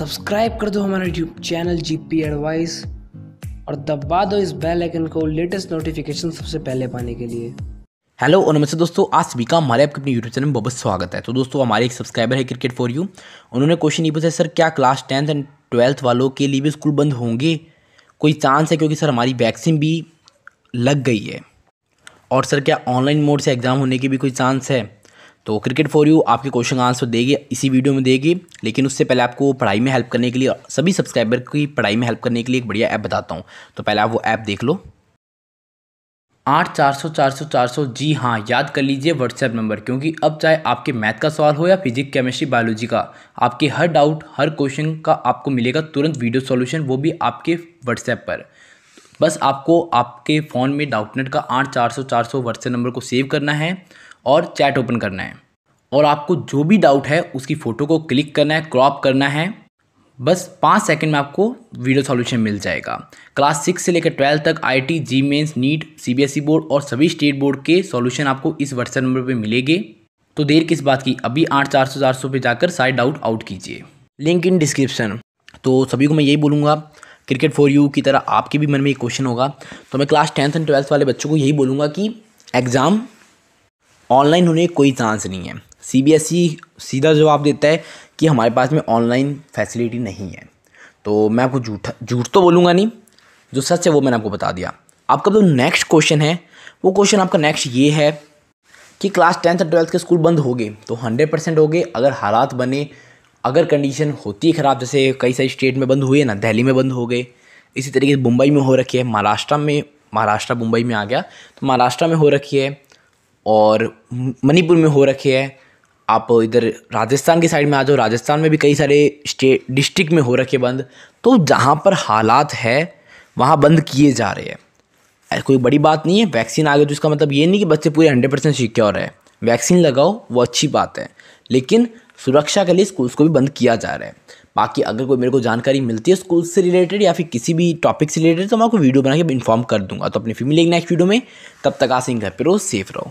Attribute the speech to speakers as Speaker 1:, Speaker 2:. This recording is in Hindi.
Speaker 1: सब्सक्राइब कर दो हमारा YouTube channel G P advice और दबा दो इस बेल आइकन को लेटेस्ट नोटिफिकेशन सबसे पहले पाने के लिए हेलो और नमस्ते दोस्तों आज सभी का हमारे आपके अपने यूट्यूब चैनल में बहुत स्वागत है तो दोस्तों हमारे एक सब्सक्राइबर है क्रिकेट फॉर यू उन्होंने क्वेश्चन ये पूछा सर क्या क्लास टेंथ एंड ट्वेल्थ वालों के लिए भी स्कूल बंद होंगे कोई चांस है क्योंकि सर हमारी वैक्सीन भी लग गई है और सर क्या ऑनलाइन मोड से एग्ज़ाम होने की भी कोई चांस है तो क्रिकेट फॉर यू आपके क्वेश्चन का आंसर देगी इसी वीडियो में देगी लेकिन उससे पहले आपको पढ़ाई में हेल्प करने के लिए सभी सब्सक्राइबर की पढ़ाई में हेल्प करने के लिए एक बढ़िया ऐप बताता हूँ तो पहले आप वो ऐप देख लो आठ चार सौ चार सौ चार सौ जी हाँ याद कर लीजिए व्हाट्सएप नंबर क्योंकि अब चाहे आपके मैथ का सवाल हो या फिजिक्स केमिस्ट्री बायोलॉजी का आपके हर डाउट हर क्वेश्चन का आपको मिलेगा तुरंत वीडियो सॉल्यूशन वो भी आपके व्हाट्सएप पर बस आपको आपके फ़ोन में डाउटनेट का आठ चार सौ चार सौ व्हाट्सएप नंबर को सेव करना है और चैट ओपन करना है और आपको जो भी डाउट है उसकी फ़ोटो को क्लिक करना है क्रॉप करना है बस पाँच सेकंड में आपको वीडियो सॉल्यूशन मिल जाएगा क्लास सिक्स से लेकर ट्वेल्थ तक I T JEE mains NEET C B S E board और सभी स्टेट बोर्ड के सॉल्यूशन आपको इस व्हाट्सएप नंबर पर मिलेंगे तो देर किस बात की अभी आठ चार सौ चार सौ पर जाकर सारे डाउट आउट कीजिए लिंक इन डिस्क्रिप्शन तो सभी को मैं यही बोलूँगा क्रिकेट फॉर यू की तरह आपके भी मन में एक क्वेश्चन होगा तो मैं क्लास टेंथ एंड ट्वेल्थ वाले बच्चों को यही बोलूँगा कि एग्ज़ाम ऑनलाइन होने के कोई चांस नहीं है सीबीएसई सीधा जवाब देता है कि हमारे पास में ऑनलाइन फैसिलिटी नहीं है तो मैं आपको झूठा झूठ तो बोलूँगा नहीं जो सच है वो मैंने आपको बता दिया आपका जो तो नेक्स्ट क्वेश्चन है वो क्वेश्चन आपका नेक्स्ट ये है कि क्लास टेंथ और ट्वेल्थ के स्कूल बंद हो गए तो हंड्रेड परसेंट हो गए अगर हालात बने अगर कंडीशन होती है ख़राब जैसे कई सारी स्टेट में बंद हुए ना दिल्ली में बंद हो गए इसी तरीके से मुंबई में हो रखी है महाराष्ट्र में महाराष्ट्र मुंबई में आ गया तो महाराष्ट्र में हो रखी है और मणिपुर में हो रखे है आप इधर राजस्थान की साइड में आ जाओ राजस्थान में भी कई सारे स्टेट डिस्ट्रिक्ट में हो रखे बंद तो जहाँ पर हालात है वहाँ बंद किए जा रहे हैं कोई बड़ी बात नहीं है वैक्सीन आ गई तो इसका मतलब ये नहीं कि बच्चे पूरे हंड्रेड परसेंट सिक्योर है वैक्सीन लगाओ वो अच्छी बात है लेकिन सुरक्षा के लिए स्कूल्स को भी बंद किया जा रहा है बाकी अगर कोई मेरे को जानकारी मिलती है स्कूल से रिलेटेड या फिर किसी भी टॉपिक से रिलेटेड तो मैं आपको वीडियो बना के इन्फॉर्म कर दूंगा तो अपनी फैमिली नेक्स्ट वीडियो में तब तक आ सिंह घर पर रहो सेफ रहो